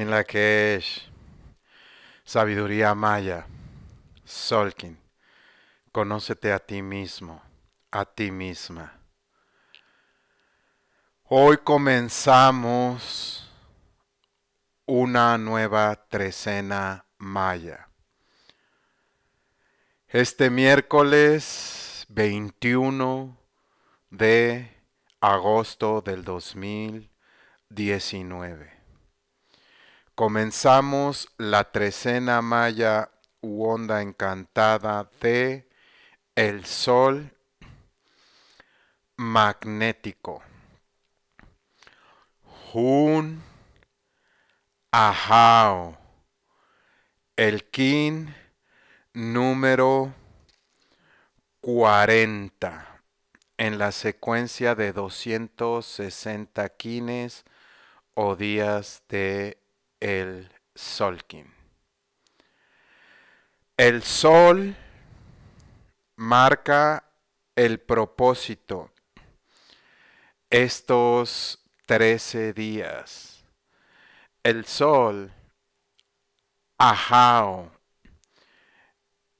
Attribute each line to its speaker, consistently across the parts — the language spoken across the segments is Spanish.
Speaker 1: en la que es sabiduría maya, Solkin, conócete a ti mismo, a ti misma. Hoy comenzamos una nueva trecena maya. Este miércoles 21 de agosto del 2019. Comenzamos la trecena maya u onda encantada de el sol magnético. Hun Ajao. El kin número 40 en la secuencia de 260 quines o días de el Solkin. El sol marca el propósito estos Trece días. El sol, ajao,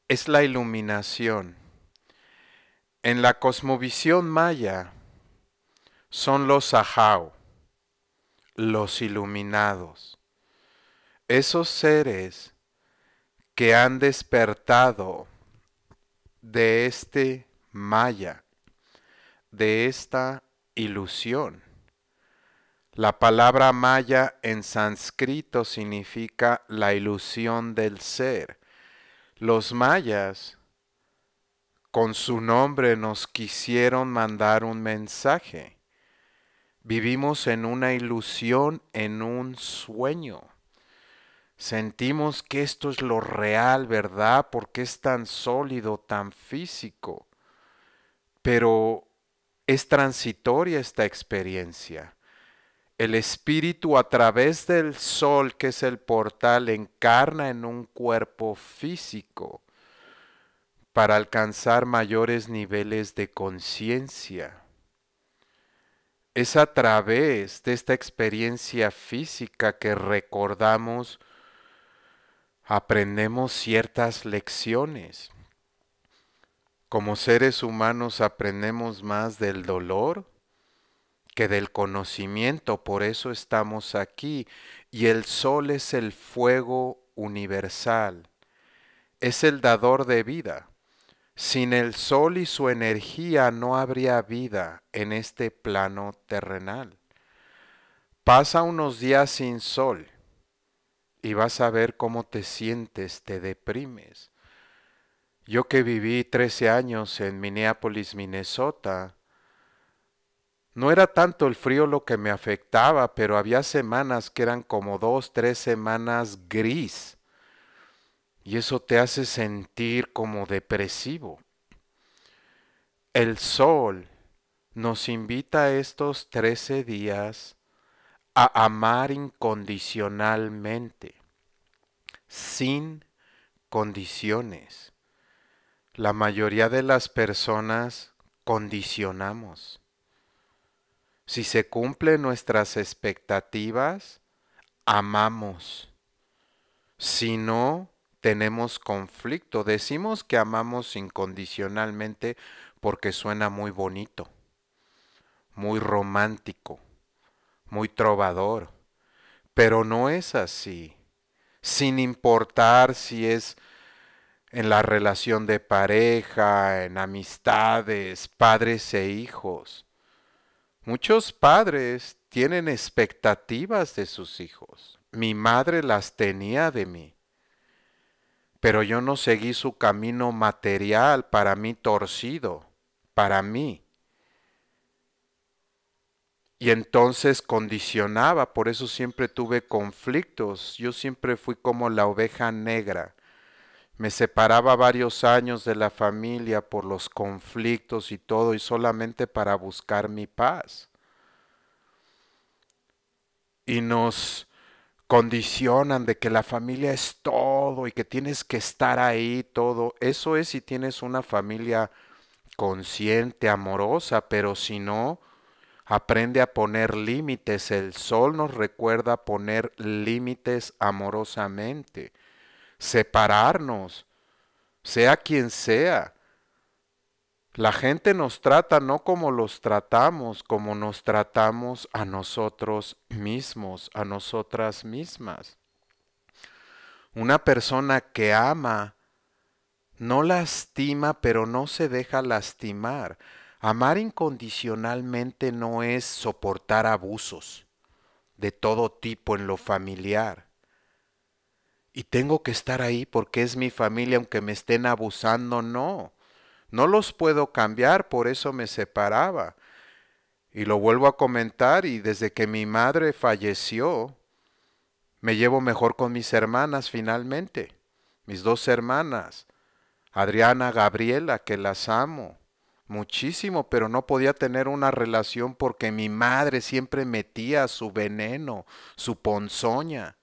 Speaker 1: es la iluminación. En la cosmovisión maya son los ajao, los iluminados esos seres que han despertado de este maya, de esta ilusión. La palabra maya en sánscrito significa la ilusión del ser. Los mayas con su nombre nos quisieron mandar un mensaje. Vivimos en una ilusión, en un sueño Sentimos que esto es lo real, ¿verdad? Porque es tan sólido, tan físico. Pero es transitoria esta experiencia. El espíritu a través del sol, que es el portal, encarna en un cuerpo físico para alcanzar mayores niveles de conciencia. Es a través de esta experiencia física que recordamos aprendemos ciertas lecciones. Como seres humanos aprendemos más del dolor que del conocimiento, por eso estamos aquí. Y el sol es el fuego universal, es el dador de vida. Sin el sol y su energía no habría vida en este plano terrenal. Pasa unos días sin sol y vas a ver cómo te sientes, te deprimes. Yo que viví 13 años en Minneapolis, Minnesota, no era tanto el frío lo que me afectaba, pero había semanas que eran como dos, tres semanas gris. Y eso te hace sentir como depresivo. El sol nos invita a estos 13 días a amar incondicionalmente, sin condiciones. La mayoría de las personas condicionamos. Si se cumplen nuestras expectativas, amamos. Si no, tenemos conflicto. Decimos que amamos incondicionalmente porque suena muy bonito, muy romántico muy trovador, pero no es así, sin importar si es en la relación de pareja, en amistades, padres e hijos. Muchos padres tienen expectativas de sus hijos. Mi madre las tenía de mí, pero yo no seguí su camino material para mí torcido, para mí. Y entonces condicionaba, por eso siempre tuve conflictos. Yo siempre fui como la oveja negra. Me separaba varios años de la familia por los conflictos y todo, y solamente para buscar mi paz. Y nos condicionan de que la familia es todo y que tienes que estar ahí todo. Eso es si tienes una familia consciente, amorosa, pero si no, Aprende a poner límites. El sol nos recuerda poner límites amorosamente. Separarnos, sea quien sea. La gente nos trata no como los tratamos, como nos tratamos a nosotros mismos, a nosotras mismas. Una persona que ama no lastima, pero no se deja lastimar. Amar incondicionalmente no es soportar abusos de todo tipo en lo familiar. Y tengo que estar ahí porque es mi familia, aunque me estén abusando, no. No los puedo cambiar, por eso me separaba. Y lo vuelvo a comentar, y desde que mi madre falleció, me llevo mejor con mis hermanas finalmente, mis dos hermanas, Adriana, Gabriela, que las amo muchísimo, pero no podía tener una relación porque mi madre siempre metía su veneno, su ponzoña.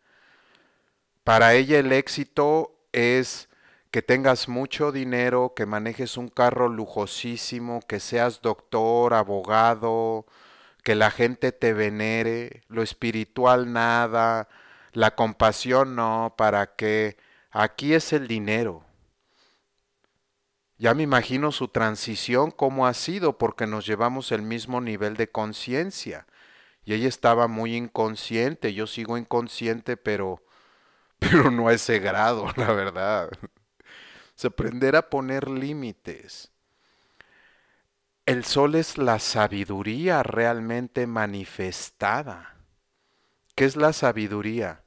Speaker 1: Para ella el éxito es que tengas mucho dinero, que manejes un carro lujosísimo, que seas doctor, abogado, que la gente te venere, lo espiritual nada, la compasión no, ¿para que Aquí es el dinero. Ya me imagino su transición, cómo ha sido, porque nos llevamos el mismo nivel de conciencia. Y ella estaba muy inconsciente, yo sigo inconsciente, pero, pero no a ese grado, la verdad. Se aprender a poner límites. El sol es la sabiduría realmente manifestada. ¿Qué es la sabiduría?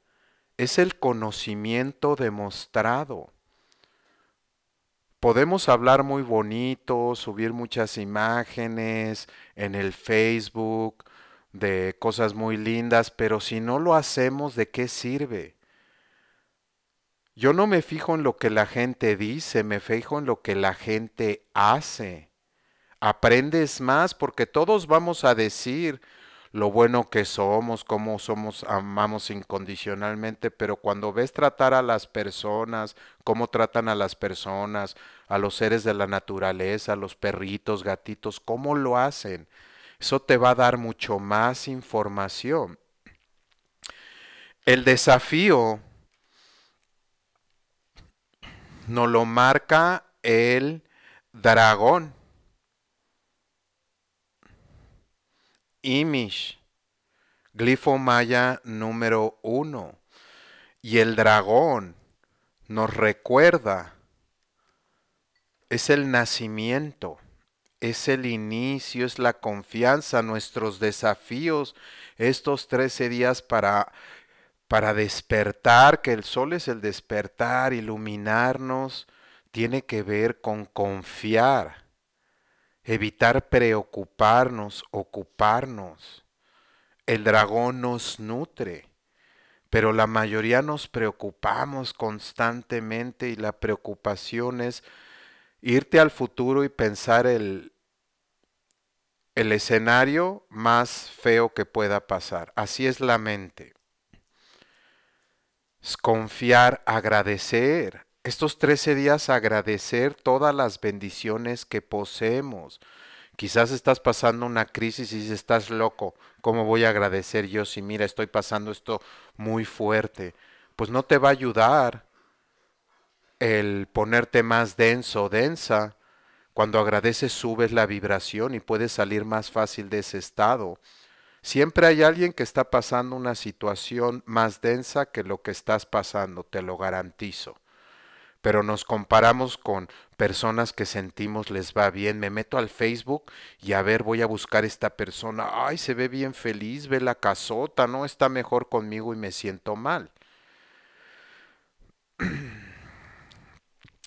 Speaker 1: Es el conocimiento demostrado podemos hablar muy bonito, subir muchas imágenes en el Facebook de cosas muy lindas, pero si no lo hacemos, ¿de qué sirve? Yo no me fijo en lo que la gente dice, me fijo en lo que la gente hace. Aprendes más porque todos vamos a decir, lo bueno que somos, cómo somos, amamos incondicionalmente, pero cuando ves tratar a las personas, cómo tratan a las personas, a los seres de la naturaleza, a los perritos, gatitos, cómo lo hacen, eso te va a dar mucho más información. El desafío no lo marca el dragón Imish, glifo maya número uno Y el dragón nos recuerda, es el nacimiento, es el inicio, es la confianza, nuestros desafíos, estos 13 días para para despertar, que el sol es el despertar, iluminarnos, tiene que ver con confiar evitar preocuparnos, ocuparnos. El dragón nos nutre, pero la mayoría nos preocupamos constantemente y la preocupación es irte al futuro y pensar el, el escenario más feo que pueda pasar. Así es la mente. Es confiar, agradecer, estos 13 días agradecer todas las bendiciones que poseemos. Quizás estás pasando una crisis y estás loco, ¿cómo voy a agradecer yo si mira, estoy pasando esto muy fuerte? Pues no te va a ayudar el ponerte más denso, o densa. Cuando agradeces subes la vibración y puedes salir más fácil de ese estado. Siempre hay alguien que está pasando una situación más densa que lo que estás pasando, te lo garantizo pero nos comparamos con personas que sentimos les va bien. Me meto al Facebook y a ver, voy a buscar esta persona. Ay, se ve bien feliz, ve la casota, no está mejor conmigo y me siento mal.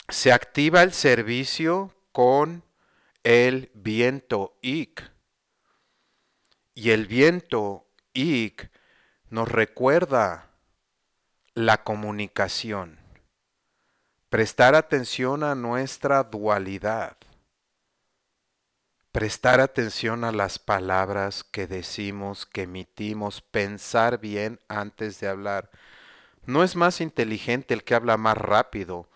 Speaker 1: Se activa el servicio con el viento IC. Y el viento IC nos recuerda la comunicación. Prestar atención a nuestra dualidad. Prestar atención a las palabras que decimos, que emitimos, pensar bien antes de hablar. No es más inteligente el que habla más rápido,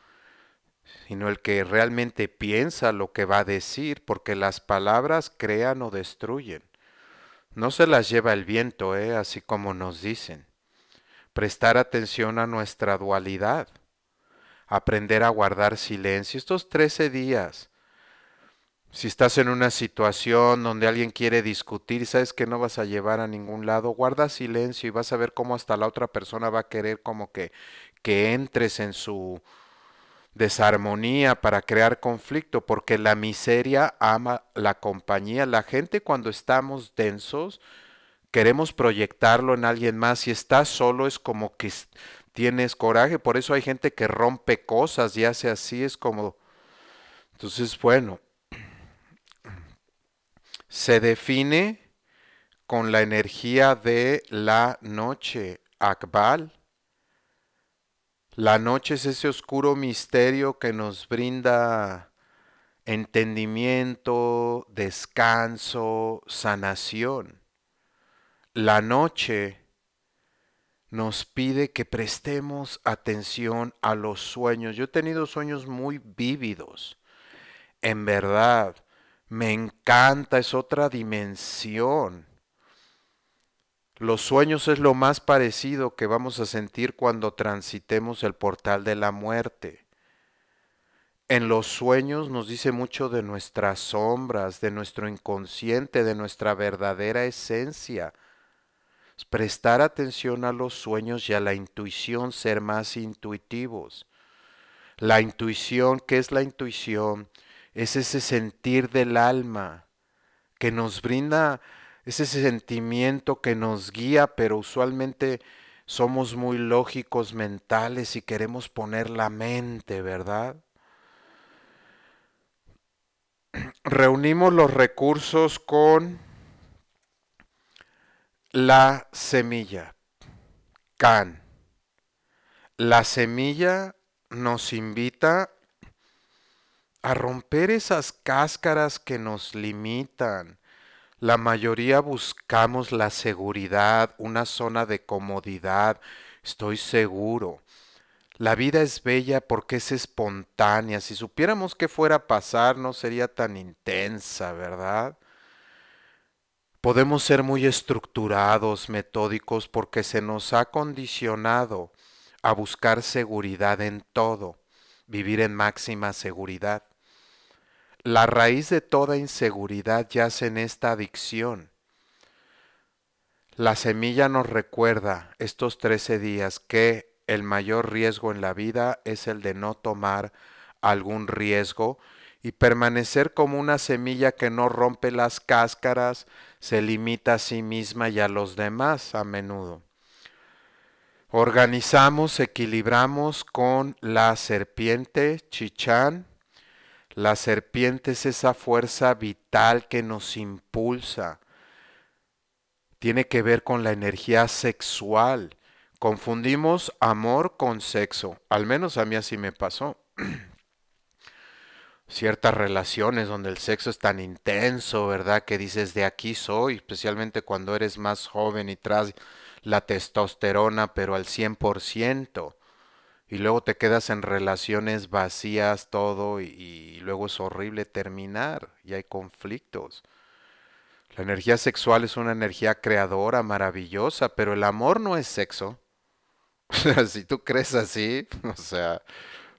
Speaker 1: sino el que realmente piensa lo que va a decir, porque las palabras crean o destruyen. No se las lleva el viento, ¿eh? así como nos dicen. Prestar atención a nuestra dualidad aprender a guardar silencio. Estos 13 días, si estás en una situación donde alguien quiere discutir, sabes que no vas a llevar a ningún lado, guarda silencio y vas a ver cómo hasta la otra persona va a querer como que, que entres en su desarmonía para crear conflicto, porque la miseria ama la compañía. La gente cuando estamos densos, queremos proyectarlo en alguien más. Si estás solo es como que tienes coraje, por eso hay gente que rompe cosas y hace así, es como... Entonces, bueno, se define con la energía de la noche, Akbal. La noche es ese oscuro misterio que nos brinda entendimiento, descanso, sanación. La noche nos pide que prestemos atención a los sueños. Yo he tenido sueños muy vívidos. En verdad, me encanta, es otra dimensión. Los sueños es lo más parecido que vamos a sentir cuando transitemos el portal de la muerte. En los sueños nos dice mucho de nuestras sombras, de nuestro inconsciente, de nuestra verdadera esencia prestar atención a los sueños y a la intuición, ser más intuitivos. La intuición, ¿qué es la intuición? Es ese sentir del alma que nos brinda, es ese sentimiento que nos guía, pero usualmente somos muy lógicos mentales y queremos poner la mente, ¿verdad? Reunimos los recursos con la semilla. Can. La semilla nos invita a romper esas cáscaras que nos limitan. La mayoría buscamos la seguridad, una zona de comodidad, estoy seguro. La vida es bella porque es espontánea. Si supiéramos que fuera a pasar, no sería tan intensa, ¿verdad? Podemos ser muy estructurados, metódicos, porque se nos ha condicionado a buscar seguridad en todo, vivir en máxima seguridad. La raíz de toda inseguridad yace en esta adicción. La semilla nos recuerda estos 13 días que el mayor riesgo en la vida es el de no tomar algún riesgo y permanecer como una semilla que no rompe las cáscaras, se limita a sí misma y a los demás a menudo. Organizamos, equilibramos con la serpiente, chichán. La serpiente es esa fuerza vital que nos impulsa. Tiene que ver con la energía sexual. Confundimos amor con sexo. Al menos a mí así me pasó. ciertas relaciones donde el sexo es tan intenso, ¿verdad? Que dices, de aquí soy, especialmente cuando eres más joven y traes la testosterona, pero al 100%. Y luego te quedas en relaciones vacías, todo, y, y luego es horrible terminar y hay conflictos. La energía sexual es una energía creadora, maravillosa, pero el amor no es sexo. si tú crees así, o sea,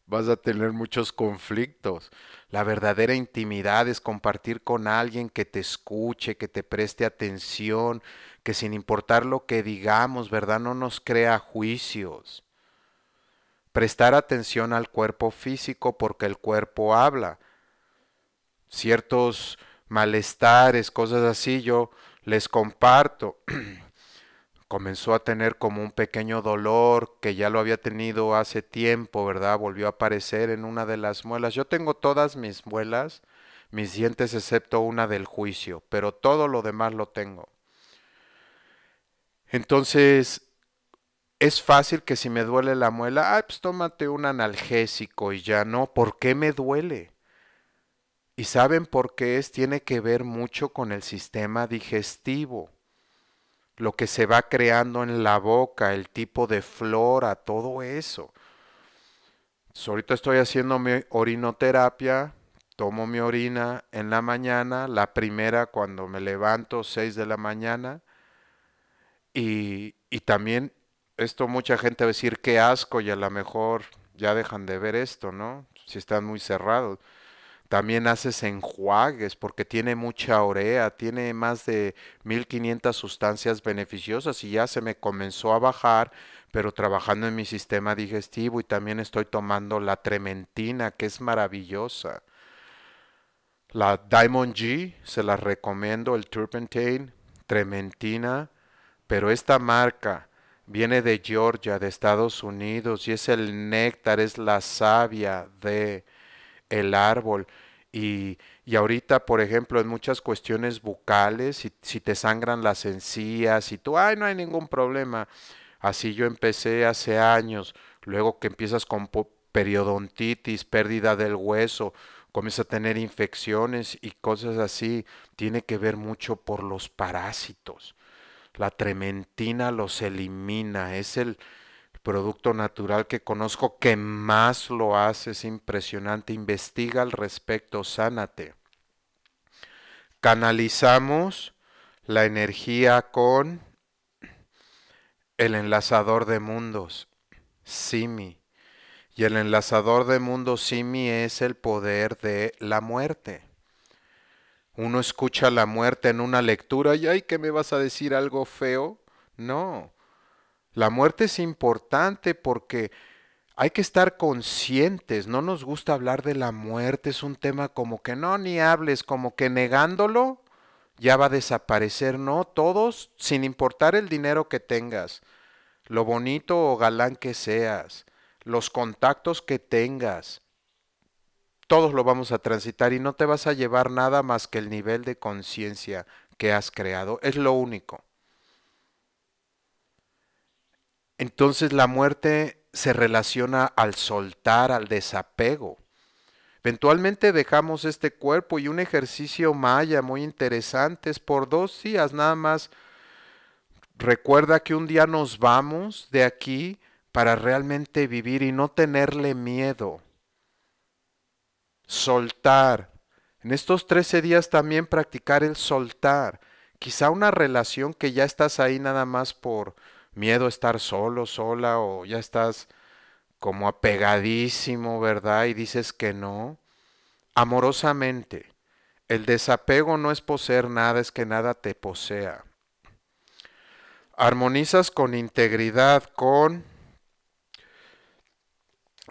Speaker 1: vas a tener muchos conflictos. La verdadera intimidad es compartir con alguien que te escuche, que te preste atención, que sin importar lo que digamos, ¿verdad? No nos crea juicios. Prestar atención al cuerpo físico porque el cuerpo habla. Ciertos malestares, cosas así, yo les comparto. comenzó a tener como un pequeño dolor que ya lo había tenido hace tiempo, ¿verdad? Volvió a aparecer en una de las muelas. Yo tengo todas mis muelas, mis dientes excepto una del juicio, pero todo lo demás lo tengo. Entonces, es fácil que si me duele la muela, ah, pues tómate un analgésico y ya no, ¿por qué me duele? Y saben por qué es, tiene que ver mucho con el sistema digestivo lo que se va creando en la boca, el tipo de flora, todo eso. ahorita estoy haciendo mi orinoterapia, tomo mi orina en la mañana, la primera cuando me levanto, 6 de la mañana, y, también esto mucha gente va a decir, qué asco, y a lo mejor ya dejan de ver esto, ¿no? Si están muy cerrados también haces enjuagues porque tiene mucha orea, tiene más de 1500 sustancias beneficiosas y ya se me comenzó a bajar, pero trabajando en mi sistema digestivo y también estoy tomando la trementina que es maravillosa. La Diamond G, se la recomiendo, el Turpentine, trementina, pero esta marca viene de Georgia, de Estados Unidos, y es el néctar, es la savia de el árbol. Y, y, ahorita, por ejemplo, en muchas cuestiones bucales, si, si te sangran las encías y tú, ay, no hay ningún problema. Así yo empecé hace años. Luego que empiezas con periodontitis, pérdida del hueso, comienza a tener infecciones y cosas así, tiene que ver mucho por los parásitos. La trementina los elimina, es el producto natural que conozco que más lo hace, es impresionante, investiga al respecto, sánate. Canalizamos la energía con el enlazador de mundos, Simi. Y el enlazador de mundos Simi es el poder de la muerte. Uno escucha la muerte en una lectura y ay, que me vas a decir algo feo? No, la muerte es importante porque hay que estar conscientes, no nos gusta hablar de la muerte, es un tema como que no, ni hables, como que negándolo ya va a desaparecer, no, todos, sin importar el dinero que tengas, lo bonito o galán que seas, los contactos que tengas, todos lo vamos a transitar y no te vas a llevar nada más que el nivel de conciencia que has creado, es lo único. Entonces la muerte se relaciona al soltar, al desapego. Eventualmente dejamos este cuerpo y un ejercicio maya muy interesante es por dos días nada más. Recuerda que un día nos vamos de aquí para realmente vivir y no tenerle miedo. Soltar. En estos 13 días también practicar el soltar. Quizá una relación que ya estás ahí nada más por, miedo a estar solo, sola, o ya estás como apegadísimo, ¿verdad? Y dices que no. Amorosamente, el desapego no es poseer nada, es que nada te posea. Armonizas con integridad, con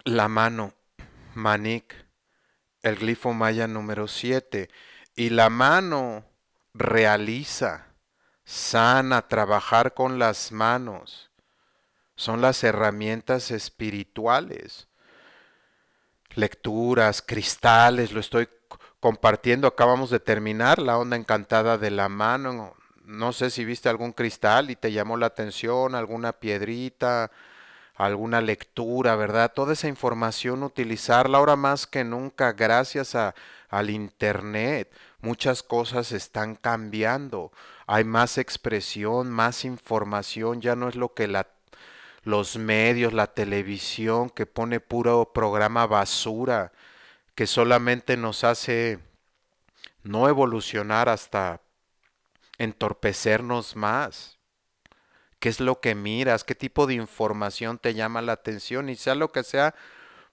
Speaker 1: la mano, Manic, el glifo maya número 7. Y la mano realiza, sana, trabajar con las manos. Son las herramientas espirituales. Lecturas, cristales, lo estoy compartiendo. Acabamos de terminar la onda encantada de la mano. No sé si viste algún cristal y te llamó la atención, alguna piedrita, alguna lectura, ¿verdad? Toda esa información utilizarla ahora más que nunca gracias a, al Internet. Muchas cosas están cambiando hay más expresión, más información, ya no es lo que los medios, la televisión, que pone puro programa basura, que solamente nos hace no evolucionar hasta entorpecernos más. ¿Qué es lo que miras? ¿Qué tipo de información te llama la atención? Y sea lo que sea,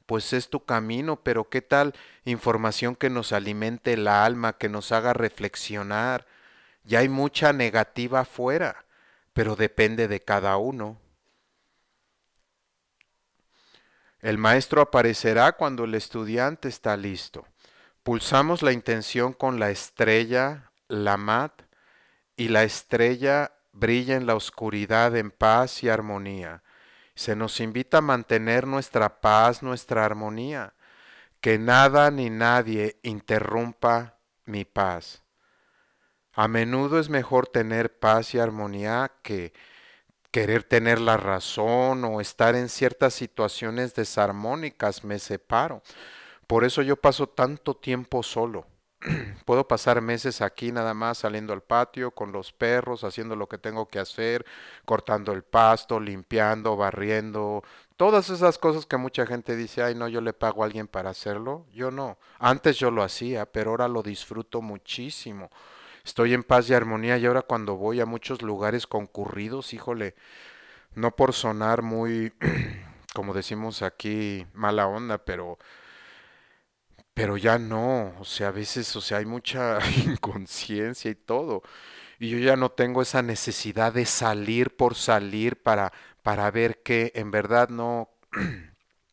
Speaker 1: pues es tu camino, pero ¿qué tal información que nos alimente el alma, que nos haga reflexionar, ya hay mucha negativa afuera, pero depende de cada uno. El maestro aparecerá cuando el estudiante está listo. Pulsamos la intención con la estrella, la mat, y la estrella brilla en la oscuridad en paz y armonía. Se nos invita a mantener nuestra paz, nuestra armonía, que nada ni nadie interrumpa mi paz. A menudo es mejor tener paz y armonía que querer tener la razón o estar en ciertas situaciones desarmónicas, me separo. Por eso yo paso tanto tiempo solo. Puedo pasar meses aquí nada más saliendo al patio con los perros, haciendo lo que tengo que hacer, cortando el pasto, limpiando, barriendo, todas esas cosas que mucha gente dice, ay no, yo le pago a alguien para hacerlo. Yo no. Antes yo lo hacía, pero ahora lo disfruto muchísimo estoy en paz y armonía y ahora cuando voy a muchos lugares concurridos, híjole, no por sonar muy, como decimos aquí, mala onda, pero... Pero ya no, o sea, a veces, o sea, hay mucha inconsciencia y todo. Y yo ya no tengo esa necesidad de salir por salir para, para ver que en verdad no,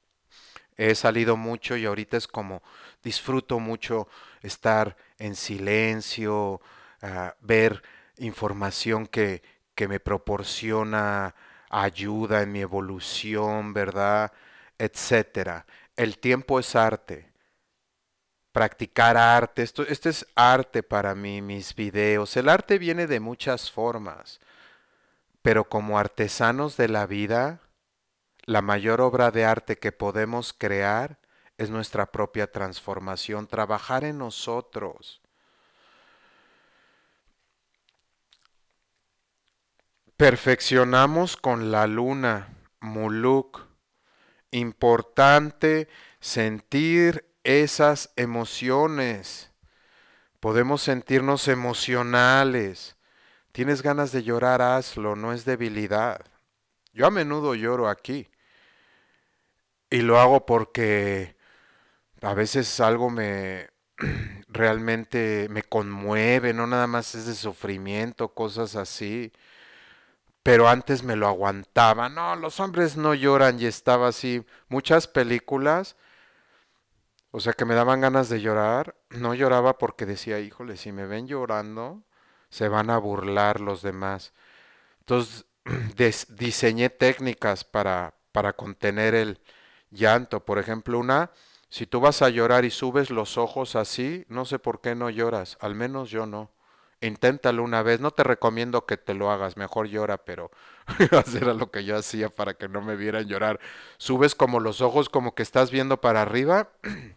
Speaker 1: he salido mucho y ahorita es como disfruto mucho estar en silencio, ver información que, que me proporciona ayuda en mi evolución, ¿verdad? Etcétera. El tiempo es arte. Practicar arte. Esto, este es arte para mí, mis videos. El arte viene de muchas formas. Pero como artesanos de la vida, la mayor obra de arte que podemos crear es nuestra propia transformación, trabajar en nosotros. Perfeccionamos con la luna, Muluk. Importante sentir esas emociones. Podemos sentirnos emocionales. Tienes ganas de llorar, hazlo, no es debilidad. Yo a menudo lloro aquí. Y lo hago porque a veces algo me realmente me conmueve, no nada más es de sufrimiento, cosas así pero antes me lo aguantaba. No, los hombres no lloran y estaba así. Muchas películas, o sea, que me daban ganas de llorar. No lloraba porque decía, híjole, si me ven llorando, se van a burlar los demás. Entonces, diseñé técnicas para, para contener el llanto. Por ejemplo, una, si tú vas a llorar y subes los ojos así, no sé por qué no lloras, al menos yo no inténtalo una vez, no te recomiendo que te lo hagas, mejor llora, pero era lo que yo hacía para que no me vieran llorar. Subes como los ojos, como que estás viendo para arriba,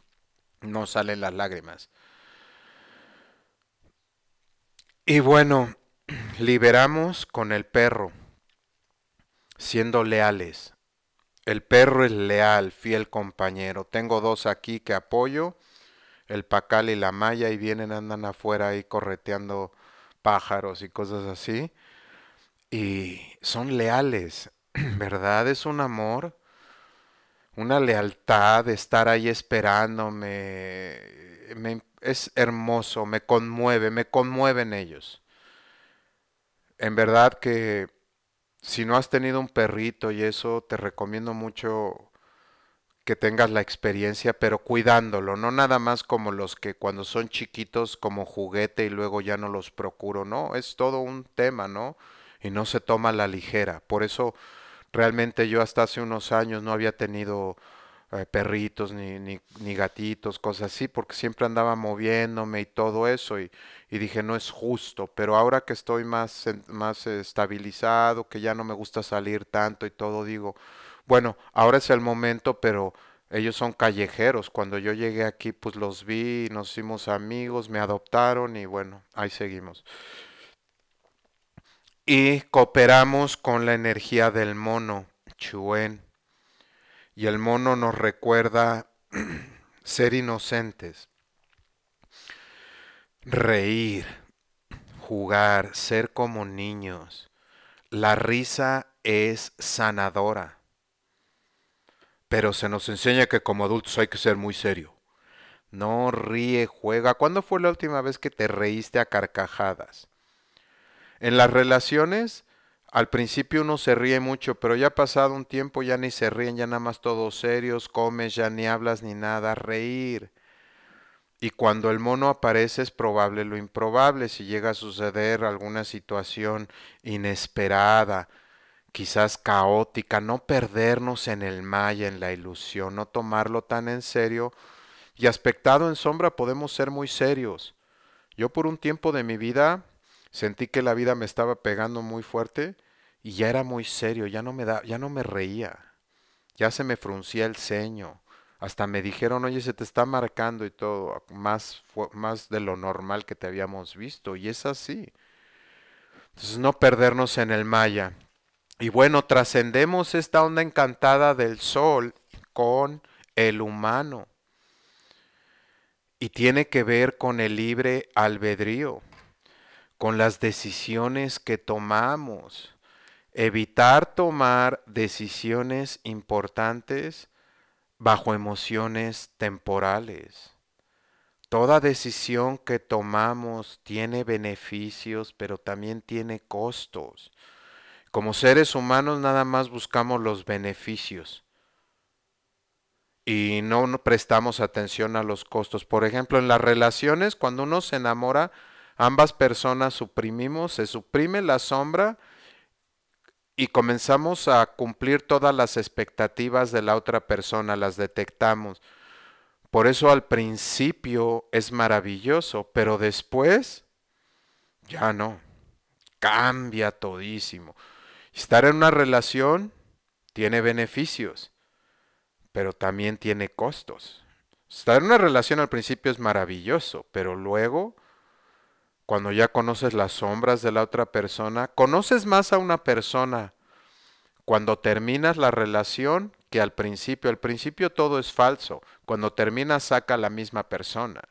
Speaker 1: no salen las lágrimas. Y bueno, liberamos con el perro, siendo leales. El perro es leal, fiel compañero. Tengo dos aquí que apoyo el pacal y la maya y vienen, andan afuera ahí correteando pájaros y cosas así. Y son leales, ¿verdad? Es un amor, una lealtad, de estar ahí esperándome. es hermoso, me conmueve, me conmueven ellos. En verdad que si no has tenido un perrito y eso, te recomiendo mucho que tengas la experiencia, pero cuidándolo, no nada más como los que cuando son chiquitos como juguete y luego ya no los procuro, no, es todo un tema, ¿no? Y no se toma la ligera. Por eso realmente yo hasta hace unos años no había tenido eh, perritos ni, ni, ni, gatitos, cosas así, porque siempre andaba moviéndome y todo eso, y, y dije, no es justo, pero ahora que estoy más, más estabilizado, que ya no me gusta salir tanto y todo, digo, bueno, ahora es el momento, pero ellos son callejeros. Cuando yo llegué aquí, pues los vi, nos hicimos amigos, me adoptaron y bueno, ahí seguimos. Y cooperamos con la energía del mono, Chuen. Y el mono nos recuerda ser inocentes, reír, jugar, ser como niños. La risa es sanadora pero se nos enseña que como adultos hay que ser muy serio. No ríe, juega. ¿Cuándo fue la última vez que te reíste a carcajadas? En las relaciones, al principio uno se ríe mucho, pero ya ha pasado un tiempo, ya ni se ríen, ya nada más todos serios, comes, ya ni hablas ni nada, reír. Y cuando el mono aparece es probable lo improbable, si llega a suceder alguna situación inesperada, quizás caótica, no perdernos en el maya, en la ilusión, no tomarlo tan en serio. Y aspectado en sombra podemos ser muy serios. Yo por un tiempo de mi vida sentí que la vida me estaba pegando muy fuerte y ya era muy serio, ya no me da, ya no me reía. Ya se me fruncía el ceño. Hasta me dijeron, "Oye, se te está marcando y todo, más más de lo normal que te habíamos visto." Y es así. Entonces, no perdernos en el maya. Y bueno, trascendemos esta onda encantada del sol con el humano. Y tiene que ver con el libre albedrío, con las decisiones que tomamos. Evitar tomar decisiones importantes bajo emociones temporales. Toda decisión que tomamos tiene beneficios, pero también tiene costos. Como seres humanos nada más buscamos los beneficios y no prestamos atención a los costos. Por ejemplo, en las relaciones, cuando uno se enamora, ambas personas suprimimos, se suprime la sombra y comenzamos a cumplir todas las expectativas de la otra persona, las detectamos. Por eso al principio es maravilloso, pero después ya no. Cambia todísimo. Estar en una relación tiene beneficios, pero también tiene costos. Estar en una relación al principio es maravilloso, pero luego, cuando ya conoces las sombras de la otra persona, conoces más a una persona cuando terminas la relación que al principio. Al principio todo es falso. Cuando terminas saca a la misma persona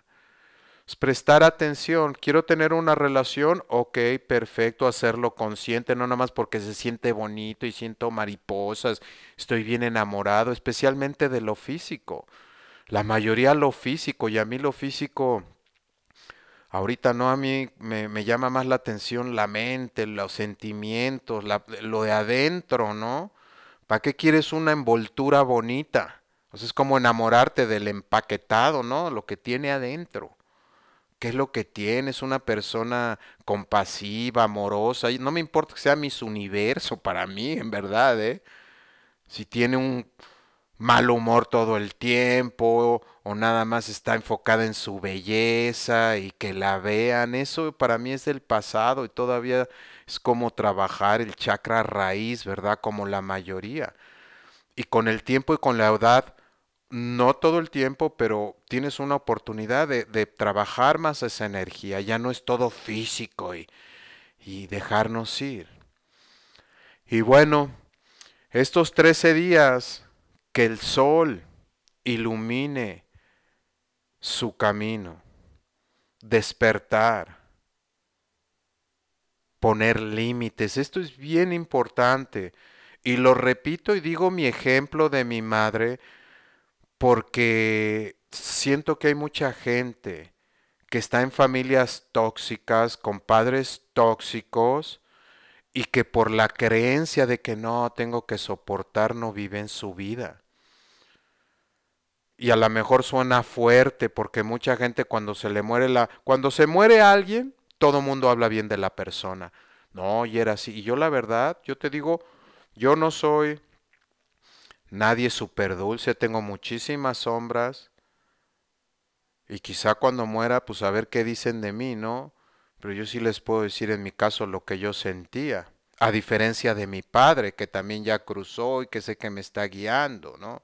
Speaker 1: prestar atención, quiero tener una relación, ok, perfecto, hacerlo consciente, no nada más porque se siente bonito y siento mariposas, estoy bien enamorado, especialmente de lo físico. La mayoría lo físico y a mí lo físico, ahorita no, a mí me, llama más la atención la mente, los sentimientos, lo de adentro, ¿no? ¿Para qué quieres una envoltura bonita? sea, es como enamorarte del empaquetado, ¿no? Lo que tiene adentro qué es lo que tienes, una persona compasiva, amorosa, no me importa que sea mis universo para mí, en verdad, ¿eh? Si tiene un mal humor todo el tiempo o nada más está enfocada en su belleza y que la vean, eso para mí es del pasado y todavía es como trabajar el chakra raíz, ¿verdad? Como la mayoría. Y con el tiempo y con la edad no todo el tiempo, pero tienes una oportunidad de, trabajar más esa energía. Ya no es todo físico y, y dejarnos ir. Y bueno, estos 13 días que el sol ilumine su camino, despertar, poner límites, esto es bien importante. Y lo repito y digo mi ejemplo de mi madre, porque siento que hay mucha gente que está en familias tóxicas, con padres tóxicos, y que por la creencia de que no tengo que soportar no viven su vida. Y a lo mejor suena fuerte porque mucha gente cuando se le muere la cuando se muere alguien, todo mundo habla bien de la persona. No, y era así. Y yo la verdad, yo te digo, yo no soy Nadie es súper dulce, tengo muchísimas sombras. Y quizá cuando muera, pues a ver qué dicen de mí, ¿no? Pero yo sí les puedo decir en mi caso lo que yo sentía. A diferencia de mi padre, que también ya cruzó y que sé que me está guiando, ¿no?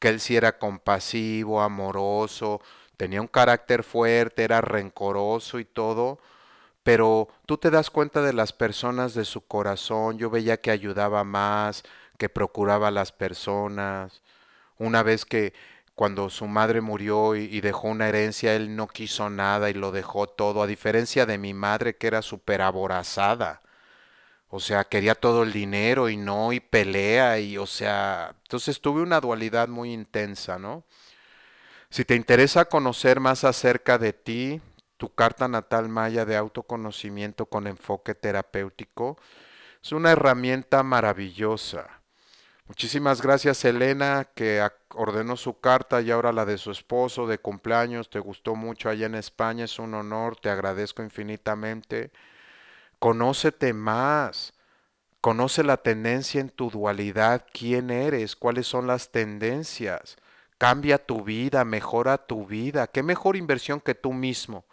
Speaker 1: Que él sí era compasivo, amoroso, tenía un carácter fuerte, era rencoroso y todo. Pero tú te das cuenta de las personas de su corazón, yo veía que ayudaba más, que procuraba a las personas, una vez que cuando su madre murió y, dejó una herencia, él no quiso nada y lo dejó todo, a diferencia de mi madre que era súper aborazada. O sea, quería todo el dinero y no, y pelea, y o sea, entonces tuve una dualidad muy intensa, ¿no? Si te interesa conocer más acerca de ti, tu carta natal maya de autoconocimiento con enfoque terapéutico es una herramienta maravillosa Muchísimas gracias Elena que ordenó su carta y ahora la de su esposo de cumpleaños. Te gustó mucho allá en España, es un honor, te agradezco infinitamente. Conócete más, conoce la tendencia en tu dualidad, quién eres, cuáles son las tendencias. Cambia tu vida, mejora tu vida. ¿Qué mejor inversión que tú mismo?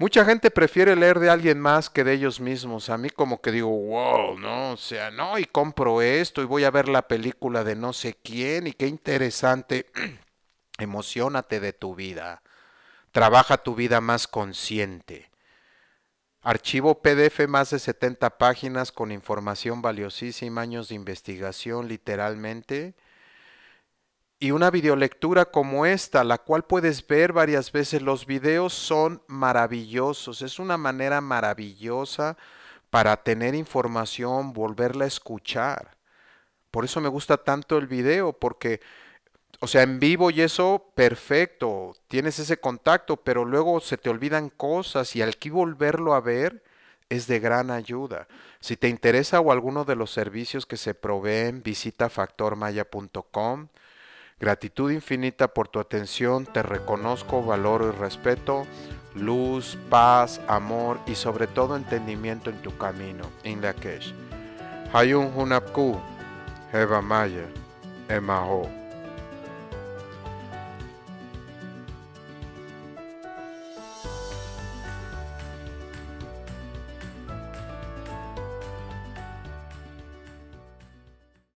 Speaker 1: Mucha gente prefiere leer de alguien más que de ellos mismos. A mí como que digo, wow, no, o sea, no, y compro esto y voy a ver la película de no sé quién y qué interesante. Emocionate de tu vida. Trabaja tu vida más consciente. Archivo PDF más de 70 páginas con información valiosísima, años de investigación literalmente. Y una videolectura como esta, la cual puedes ver varias veces, los videos son maravillosos, es una manera maravillosa para tener información, volverla a escuchar. Por eso me gusta tanto el video, porque, o sea, en vivo y eso, perfecto, tienes ese contacto, pero luego se te olvidan cosas y aquí volverlo a ver es de gran ayuda. Si te interesa o alguno de los servicios que se proveen, visita factormaya.com. Gratitud infinita por tu atención, te reconozco, valoro y respeto. Luz, paz, amor y sobre todo entendimiento en tu camino. Hayun Hunapku, Heva Emaho.